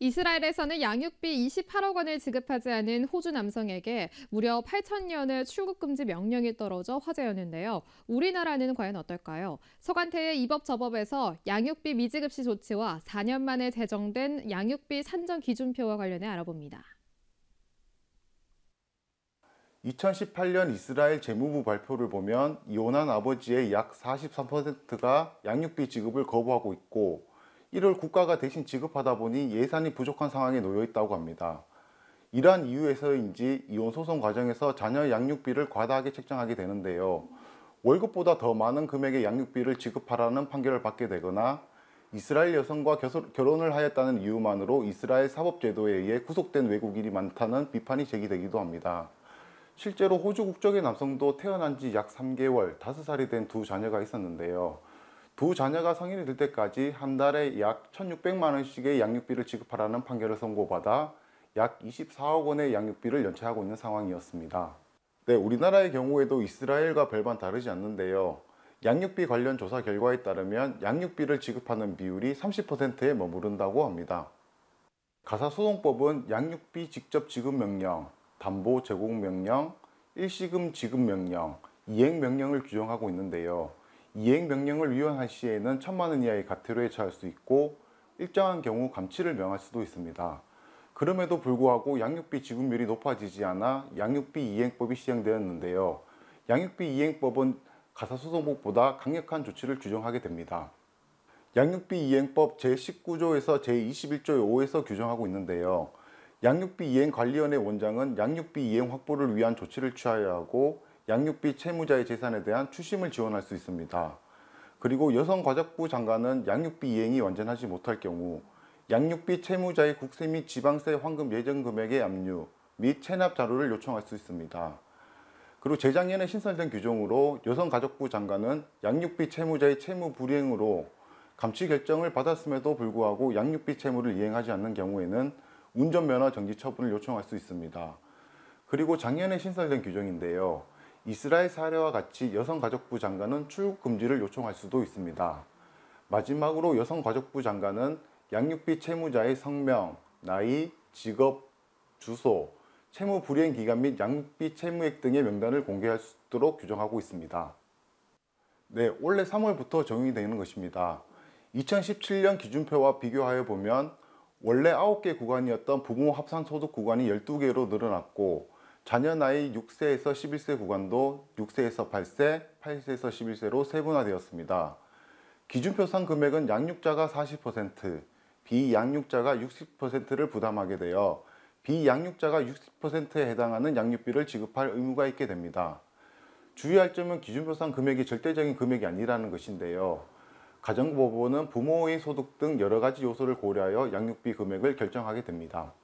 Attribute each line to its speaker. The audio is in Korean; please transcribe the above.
Speaker 1: 이스라엘에서는 양육비 28억 원을 지급하지 않은 호주 남성에게 무려 8천년의 출국 금지 명령이 떨어져 화제였는데요. 우리나라는 과연 어떨까요? 서관태의 입법저법에서 양육비 미지급시 조치와 4년 만에 제정된 양육비 산정 기준표와 관련해 알아봅니다.
Speaker 2: 2018년 이스라엘 재무부 발표를 보면 이혼한 아버지의 약 43%가 양육비 지급을 거부하고 있고 이를 국가가 대신 지급하다 보니 예산이 부족한 상황에 놓여 있다고 합니다. 이러한 이유에서인지 이혼 소송 과정에서 자녀 양육비를 과다하게 책정하게 되는데요. 월급보다 더 많은 금액의 양육비를 지급하라는 판결을 받게 되거나 이스라엘 여성과 결혼을 하였다는 이유만으로 이스라엘 사법제도에 의해 구속된 외국인이 많다는 비판이 제기되기도 합니다. 실제로 호주 국적의 남성도 태어난 지 약 3개월, 5살이 된 두 자녀가 있었는데요. 두 자녀가 성인이 될 때까지 한 달에 약 1,600만 원씩의 양육비를 지급하라는 판결을 선고받아 약 24억 원의 양육비를 연체하고 있는 상황이었습니다. 네, 우리나라의 경우에도 이스라엘과 별반 다르지 않는데요. 양육비 관련 조사 결과에 따르면 양육비를 지급하는 비율이 30%에 머무른다고 합니다. 가사소송법은 양육비 직접 지급 명령, 담보 제공 명령, 일시금 지급 명령, 이행 명령을 규정하고 있는데요. 이행 명령을 위반한 시에는 천만 원 이하의 과태료에 처할 수 있고 일정한 경우 감치를 명할 수도 있습니다. 그럼에도 불구하고 양육비 지급률이 높아지지 않아 양육비 이행법이 시행되었는데요. 양육비 이행법은 가사소송법보다 강력한 조치를 규정하게 됩니다. 양육비 이행법 제19조에서 제21조 5에서 규정하고 있는데요. 양육비 이행관리원의 원장은 양육비 이행 확보를 위한 조치를 취하여야 하고 양육비 채무자의 재산에 대한 추심을 지원할 수 있습니다. 그리고 여성과작부 장관은 양육비 이행이 완전하지 못할 경우 양육비 채무자의 국세 및 지방세 환급 예정 금액의 압류 및 체납 자료를 요청할 수 있습니다. 그리고 재작년에 신설된 규정으로 여성가족부 장관은 양육비 채무자의 채무 불이행으로 감치 결정을 받았음에도 불구하고 양육비 채무를 이행하지 않는 경우에는 운전면허 정지 처분을 요청할 수 있습니다. 그리고 작년에 신설된 규정인데요. 이스라엘 사례와 같이 여성가족부 장관은 출국 금지를 요청할 수도 있습니다. 마지막으로 여성가족부 장관은 양육비 채무자의 성명, 나이, 직업, 주소, 채무 불이행 기간 및 양육비 채무액 등의 명단을 공개할 수 있도록 규정하고 있습니다. 네, 올해 3월부터 적용이 되는 것입니다. 2017년 기준표와 비교하여 보면 원래 9개 구간이었던 부모 합산소득 구간이 12개로 늘어났고 자녀 나이 6세에서 11세 구간도 6세에서 8세, 8세에서 11세로 세분화되었습니다. 기준표상 금액은 양육자가 40%, 비양육자가 60%를 부담하게 되어 비양육자가 60%에 해당하는 양육비를 지급할 의무가 있게 됩니다. 주의할 점은 기준표상 금액이 절대적인 금액이 아니라는 것인데요. 가정법원은 부모의 소득 등 여러 가지 요소를 고려하여 양육비 금액을 결정하게 됩니다.